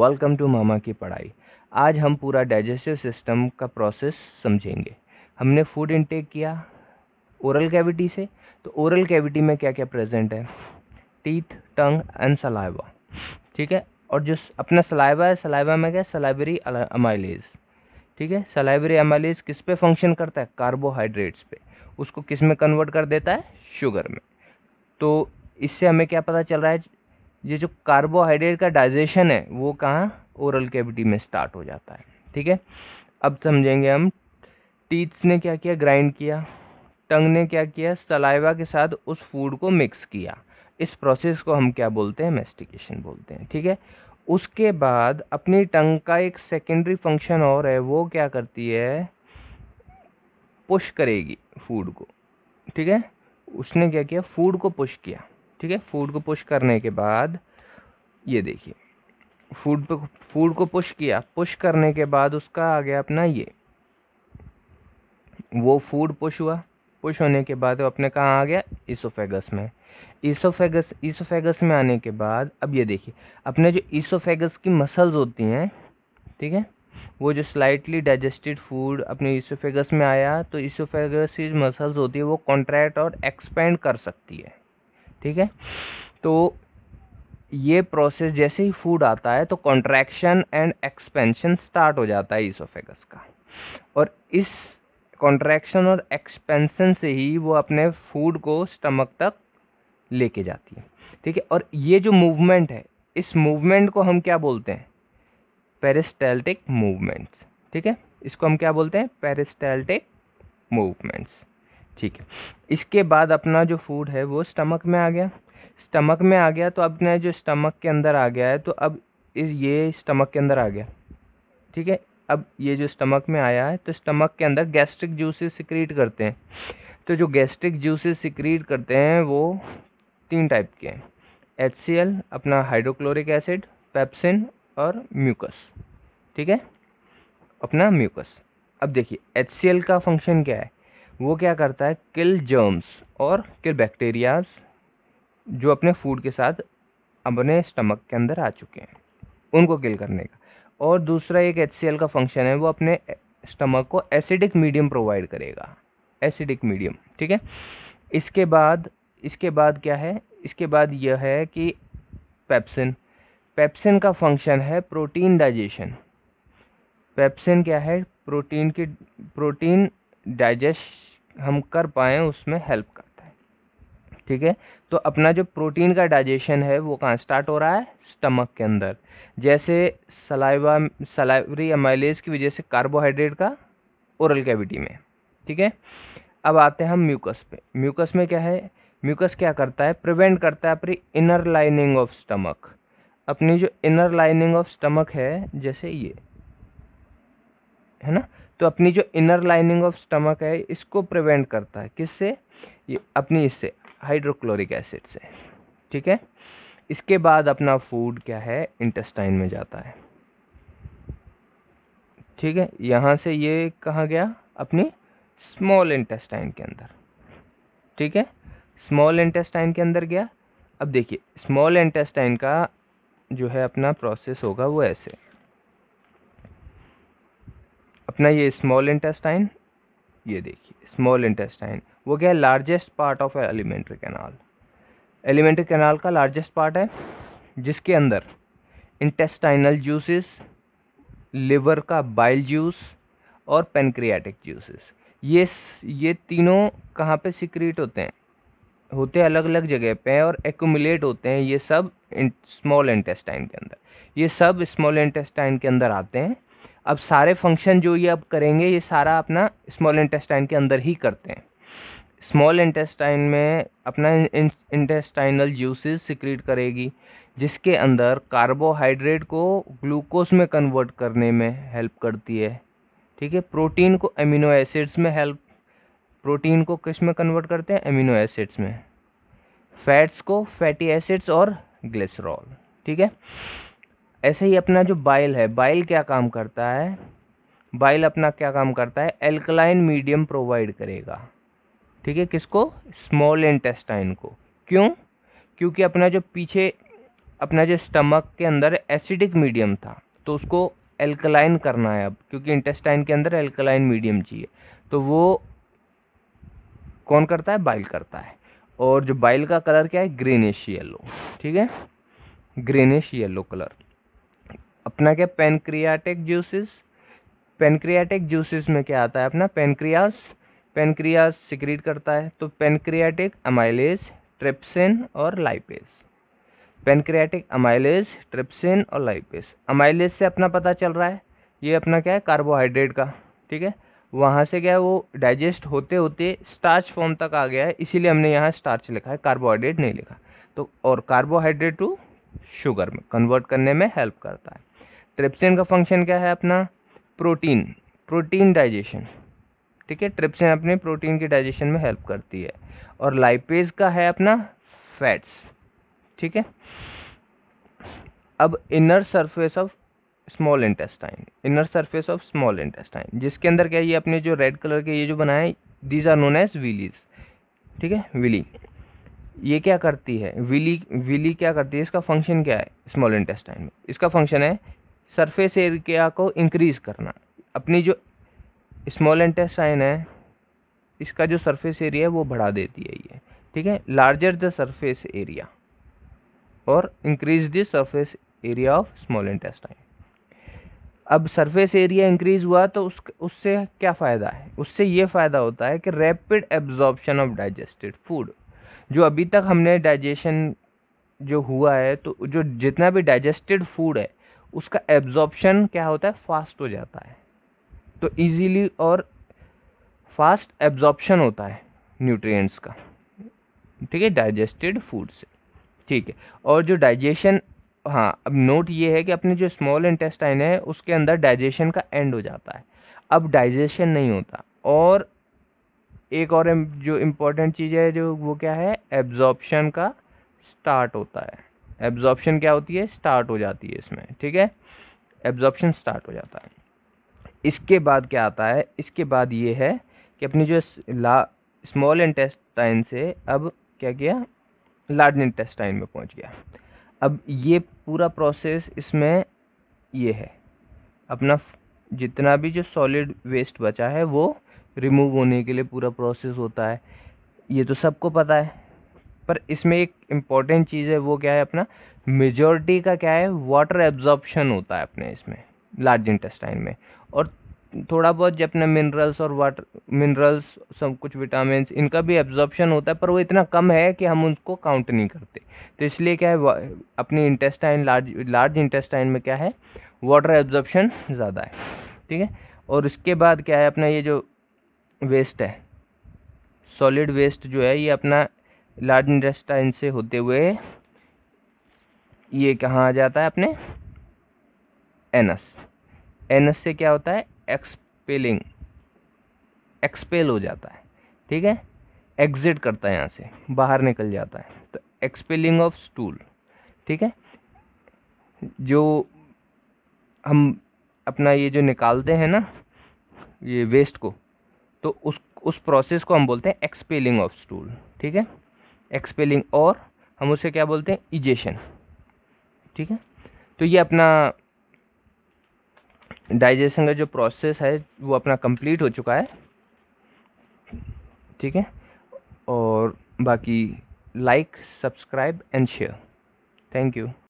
welcome to मामा की पढ़ाई आज हम पूरा डाइजेस्टिव सिस्टम का प्रोसेस समझेंगे हमने फूड इनटेक किया ओरल कैविटी से तो ओरल कैविटी में क्या क्या प्रेजेंट है टीथ टंग एंड सलाइवा ठीक है और जो अपना सलाइवा है सलाइवा में क्या सलाइबरी अमाइलेज ठीक है सलाइबरी अमाइलेज किस पे फंक्शन करता है कार्बोहाइड्रेट्स पे उसको किस में कन्वर्ट कर देता है शुगर में तो इससे हमें क्या पता चल रहा है ये जो कार्बोहाइड्रेट का डाइजेशन है वो कहाँ ओरल कैविटी में स्टार्ट हो जाता है ठीक है अब समझेंगे हम टीथ्स ने क्या किया ग्राइंड किया टंग ने क्या किया सलाइवा के साथ उस फूड को मिक्स किया इस प्रोसेस को हम क्या बोलते हैं मेस्टिकेशन बोलते हैं ठीक है उसके बाद अपनी टंग का एक सेकेंडरी फंक्शन और है वो क्या करती है पुश करेगी फूड को ठीक है उसने क्या किया फूड को पुश किया ठीक है फूड को पुश करने के बाद ये देखिए फूड पे फूड को पुश किया पुश करने के बाद उसका आ गया अपना ये वो फूड पुश हुआ पुश होने के बाद वो अपने कहाँ आ गया ईसोफेगस में ईसोफेगस ईसोफेगस में आने के बाद अब ये देखिए अपने जो ईसोफेगस की मसल्स होती हैं ठीक है वो जो स्लाइटली डाइजेस्टेड फूड अपने ईसोफेगस में आया तो ईसोफेगस की मसल्स होती है वो कॉन्ट्रैक्ट और एक्सपेंड कर सकती है ठीक है तो ये प्रोसेस जैसे ही फूड आता है तो कॉन्ट्रैक्शन एंड एक्सपेंशन स्टार्ट हो जाता है इसोफेगस का और इस कॉन्ट्रैक्शन और एक्सपेंशन से ही वो अपने फूड को स्टमक तक लेके जाती है ठीक है और ये जो मूवमेंट है इस मूवमेंट को हम क्या बोलते हैं पेरिस्टेल्टिक मूवमेंट्स ठीक है इसको हम क्या बोलते हैं पेरिस्टेल्टिक मूवमेंट्स ठीक है इसके बाद अपना जो फूड है वो स्टमक में आ गया स्टमक में आ गया तो अपने जो स्टमक के अंदर आ गया है तो अब इस ये स्टमक के अंदर आ गया ठीक है अब ये जो स्टमक में आया है तो स्टमक के अंदर गैस्ट्रिक जूसेस सिक्रीट करते हैं तो जो गैस्ट्रिक जूसेस सिक्रीट करते हैं वो तीन टाइप के हैं एच सी एल अपना हाइड्रोक्लोरिक एसिड पेप्सिन और म्यूकस ठीक है अपना म्यूकस अब देखिए एच सी एल का फंक्शन क्या है वो क्या करता है किल जर्म्स और किल बैक्टीरियाज जो अपने फूड के साथ अपने स्टमक के अंदर आ चुके हैं उनको किल करने का और दूसरा एक एच का फंक्शन है वो अपने स्टमक को एसिडिक मीडियम प्रोवाइड करेगा एसिडिक मीडियम ठीक है इसके बाद इसके बाद क्या है इसके बाद यह है कि पेप्सिन पेप्सिन का फंक्शन है प्रोटीन डाइजेशन पेप्सिन क्या है प्रोटीन की प्रोटीन डाइजेस्ट हम कर पाएँ उसमें हेल्प करता है ठीक है तो अपना जो प्रोटीन का डाइजेशन है वो कहाँ स्टार्ट हो रहा है स्टमक के अंदर जैसे सलाइवा सलाइवरी अमाइलेज की वजह से कार्बोहाइड्रेट का ओरल कैविटी में ठीक है अब आते हैं हम म्यूकस पे म्यूकस में क्या है म्यूकस क्या करता है प्रिवेंट करता है अपनी इनर लाइनिंग ऑफ स्टमक अपनी जो इनर लाइनिंग ऑफ स्टमक है जैसे ये है ना तो अपनी जो इनर लाइनिंग ऑफ स्टमक है इसको प्रिवेंट करता है किससे ये अपनी इससे हाइड्रोक्लोरिक एसिड से ठीक है इसके बाद अपना फूड क्या है इंटेस्टाइन में जाता है ठीक है यहाँ से ये कहाँ गया अपनी स्मॉल इंटेस्टाइन के अंदर ठीक है स्मॉल इंटेस्टाइन के अंदर गया अब देखिए स्मॉल इंटेस्टाइन का जो है अपना प्रोसेस होगा वो ऐसे अपना ये स्मॉल इंटेस्टाइन ये देखिए स्मॉल इंटेस्टाइन वो क्या है largest part of alimentary canal alimentary canal का लार्जेस्ट पार्ट है जिसके अंदर इंटेस्टाइनल जूसेस लिवर का बाइल जूस और पेनक्रियाटिक जूसेस ये ये तीनों कहाँ पे सिक्रीट होते हैं होते हैं अलग अलग जगह पे और एकोमुलेट होते हैं ये सब स्मॉल इंटेस्टाइन के अंदर ये सब स्मॉल इंटेस्टाइन के अंदर आते हैं अब सारे फंक्शन जो ये अब करेंगे ये सारा अपना स्मॉल इंटेस्टाइन के अंदर ही करते हैं स्मॉल इंटेस्टाइन में अपना इंटेस्टाइनल जूसेस सिक्रीट करेगी जिसके अंदर कार्बोहाइड्रेट को ग्लूकोज में कन्वर्ट करने में हेल्प करती है ठीक है प्रोटीन को अमीनो एसिड्स में हेल्प प्रोटीन को किस में कन्वर्ट करते हैं अमीनो एसिड्स में फैट्स को फैटी एसिड्स और ग्लिसरॉल ठीक है ऐसे ही अपना जो बाइल है बाइल क्या काम करता है बाइल अपना क्या काम करता है एल्कलाइन मीडियम प्रोवाइड करेगा ठीक है किसको स्मॉल इंटेस्टाइन को क्यों क्योंकि अपना जो पीछे अपना जो स्टमक के अंदर एसिडिक मीडियम था तो उसको एल्कलाइन करना है अब क्योंकि इंटेस्टाइन के अंदर एल्कलाइन मीडियम चाहिए तो वो कौन करता है बाइल करता है और जो बाइल का कलर क्या है ग्रीनिश येलो ठीक है ग्रीनिश येलो कलर अपना क्या पेनक्रियाटिक जूसेस पेनक्रियाटिक जूसेस में क्या आता है अपना पेनक्रियास पेनक्रियास सिक्रीट करता है तो पेनक्रियाटिक अमाइलेज ट्रिप्सिन और लाइपेज पेनक्रियाटिक अमाइलेज ट्रिप्सिन और लाइपेज अमाइलेज से अपना पता चल रहा है ये अपना क्या है कार्बोहाइड्रेट का ठीक है वहाँ से क्या है वो डाइजेस्ट होते होते स्टार्च फॉर्म तक आ गया है इसीलिए हमने यहाँ स्टार्च लिखा है कार्बोहाइड्रेट नहीं लिखा तो और कार्बोहाइड्रेट टू शुगर में कन्वर्ट करने में हेल्प करता है ट्रिप्सिन का फंक्शन क्या है अपना प्रोटीन प्रोटीन डाइजेशन ठीक है ट्रिप्सिन अपने प्रोटीन के डाइजेशन में हेल्प करती है और लाइपेज का है अपना फैट्स ठीक है अब inner surface of small intestine inner surface of small intestine जिसके अंदर क्या ये अपने जो रेड कलर के ये जो बनाए these are known as villi ठीक है विली ये क्या करती है विली विली क्या करती है इसका फंक्शन क्या है स्मॉल इंटेस्टाइन में इसका फंक्शन है सरफेस एरिया को इंक्रीज़ करना अपनी जो स्मॉल इंटेस्टाइन है इसका जो सरफेस एरिया है वो बढ़ा देती है ये ठीक है लार्जर द सरफेस एरिया और increase the surface area of small intestine अब सरफेस एरिया इंक्रीज हुआ तो उस उससे क्या फ़ायदा है उससे ये फ़ायदा होता है कि rapid absorption of digested food जो अभी तक हमने डाइजेशन जो हुआ है तो जो जितना भी डाइजेस्टेड फूड है उसका एब्जॉर्प्शन क्या होता है फास्ट हो जाता है तो इजीली और फास्ट एब्जॉर्प्शन होता है न्यूट्रिएंट्स का ठीक है डाइजेस्टेड फूड से ठीक है और जो डाइजेशन हाँ अब नोट ये है कि अपने जो स्मॉल इंटेस्टाइन है उसके अंदर डाइजेशन का एंड हो जाता है अब डाइजेशन नहीं होता और एक और जो इम्पोर्टेंट चीज़ है जो वो क्या है एब्जॉर्प्शन का स्टार्ट होता है एब्जॉर्प्शन क्या होती है स्टार्ट हो जाती है इसमें ठीक है एब्जॉर्प्शन स्टार्ट हो जाता है इसके बाद क्या आता है इसके बाद ये है कि अपनी जो ला स्मॉल इंटेस्टाइन से अब क्या किया लार्ज इंटेस्टाइन में पहुंच गया अब ये पूरा प्रोसेस इसमें ये है अपना जितना भी जो सॉलिड वेस्ट बचा है वो रिमूव होने के लिए पूरा प्रोसेस होता है ये तो सबको पता है पर इसमें एक इम्पॉर्टेंट चीज़ है वो क्या है अपना मेजोरिटी का क्या है वाटर एब्जॉर्बशन होता है अपने इसमें लार्ज इंटेस्टाइन में और थोड़ा बहुत जो अपने मिनरल्स और वाटर मिनरल्स सब कुछ विटामिन इनका भी एब्जॉर्बशन होता है पर वो इतना कम है कि हम उनको काउंट नहीं करते तो इसलिए क्या है अपनी इंटेस्टाइन लार्ज लार्ज इंटेस्टाइन में क्या है वाटर एब्जॉर्बशन ज़्यादा है ठीक है और इसके बाद क्या है अपना ये जो वेस्ट है सॉलिड वेस्ट जो है ये अपना लार्ज इंडस्टाइन से होते हुए ये कहाँ आ जाता है अपने एनस एनस से क्या होता है एक्सपेलिंग एक्सपेल हो जाता है ठीक है एग्जिट करता है यहाँ से बाहर निकल जाता है तो एक्सपेलिंग ऑफ स्टूल ठीक है जो हम अपना ये जो निकालते हैं ना ये वेस्ट को तो उस उस प्रोसेस को हम बोलते हैं एक्सपेलिंग ऑफ स्टूल ठीक है एक्सपेलिंग और हम उसे क्या बोलते हैं इजेशन ठीक है तो ये अपना डाइजेशन का जो प्रोसेस है वो अपना कंप्लीट हो चुका है ठीक है और बाकी like subscribe and share thank you